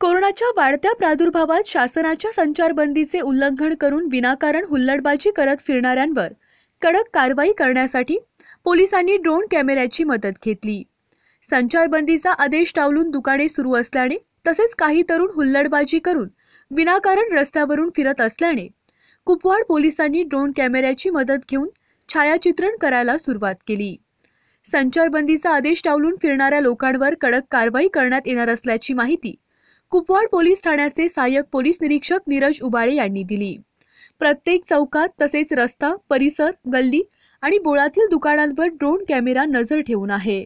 कोरोनाच्या वाढत्या प्रादुर्भावात शासनाच्या संचारबंदीचे उल्लंघन करून विनाकारण हुल्लडबाजी करत फिरणाऱ्यांवर कडक कारवाई करण्यासाठी पोलिसांनी ड्रोन कॅमेऱ्याची मदत घेतली संचारबंदीचा आदेश टावलून दुकाने सुरू असल्याने तसेच काही तरुण हुल्लडबाजी करून विनाकारण रस्त्यावरून फिरत असल्याने कुपवाड पोलिसांनी ड्रोन कॅमेऱ्याची मदत घेऊन छायाचित्रण करायला सुरुवात केली संचारबंदीचा आदेश टावलून फिरणाऱ्या लोकांवर कडक कारवाई करण्यात येणार असल्याची माहिती कुपवाड पोलीस ठाण्याचे सहाय्यक पोलीस निरीक्षक नीरज उबाळे यांनी दिली प्रत्येक चौकात तसेच रस्ता परिसर गल्ली आणि बोळातील दुकानांवर ड्रोन कॅमेरा नजर ठेवून आहे